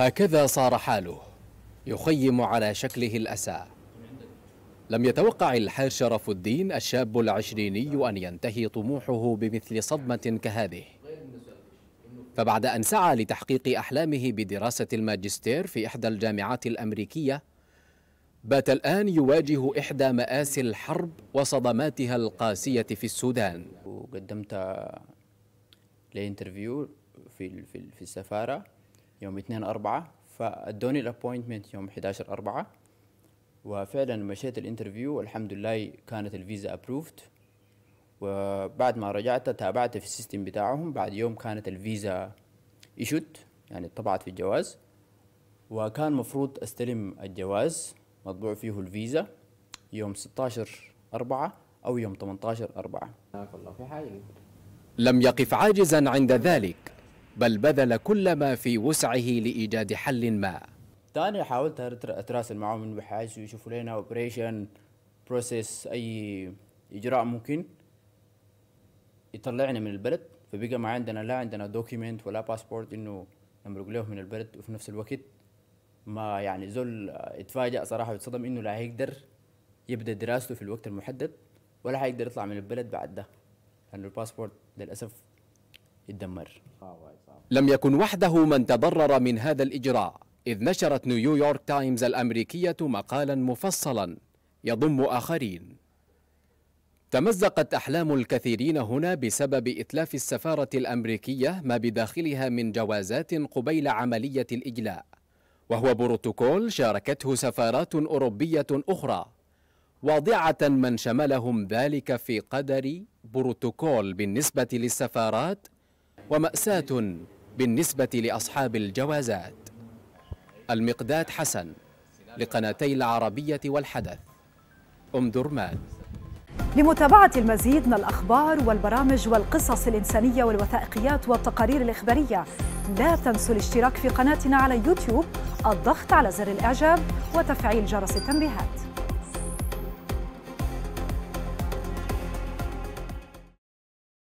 هكذا صار حاله يخيم على شكله الأسى لم يتوقع الحاج شرف الدين الشاب العشريني أن ينتهي طموحه بمثل صدمة كهذه فبعد أن سعى لتحقيق أحلامه بدراسة الماجستير في إحدى الجامعات الأمريكية بات الآن يواجه إحدى مآسي الحرب وصدماتها القاسية في السودان وقدمت لانترفيو في في السفارة يوم 2 4 فادوني الابوينتمنت يوم 11 4 وفعلا مشيت الانترفيو والحمد لله كانت الفيزا ابروفد وبعد ما رجعت تابعت في السيستم بتاعهم بعد يوم كانت الفيزا ايشوت يعني طبعت في الجواز وكان مفروض استلم الجواز مطبوع فيه الفيزا يوم 16 4 أو يوم 18 4 لم يقف عاجزا عند ذلك بل بذل كل ما في وسعه لإيجاد حل ما ثاني حاولت أتراسل معهم بحيث يشوفوا لنا أوبريشن بروسيس أي إجراء ممكن يطلعنا من البلد فبقى ما عندنا لا عندنا دوكيمنت ولا باسبورت انه نمرق لهم من البلد وفي نفس الوقت ما يعني زول اتفاجأ صراحة واتصدم انه لا هيقدر يبدأ دراسته في الوقت المحدد ولا هيقدر يطلع من البلد بعد ده لأنه الباسبورت للأسف اتدمر لم يكن وحده من تضرر من هذا الإجراء إذ نشرت نيويورك تايمز الأمريكية مقالا مفصلا يضم آخرين تمزقت أحلام الكثيرين هنا بسبب إتلاف السفارة الأمريكية ما بداخلها من جوازات قبيل عملية الإجلاء وهو بروتوكول شاركته سفارات أوروبية أخرى واضعة من شملهم ذلك في قدر بروتوكول بالنسبة للسفارات ومأساة بالنسبة لأصحاب الجوازات المقداد حسن لقناتي العربية والحدث أم درمان لمتابعة المزيد من الأخبار والبرامج والقصص الإنسانية والوثائقيات والتقارير الإخبارية لا تنسوا الاشتراك في قناتنا على يوتيوب الضغط على زر الإعجاب وتفعيل جرس التنبيهات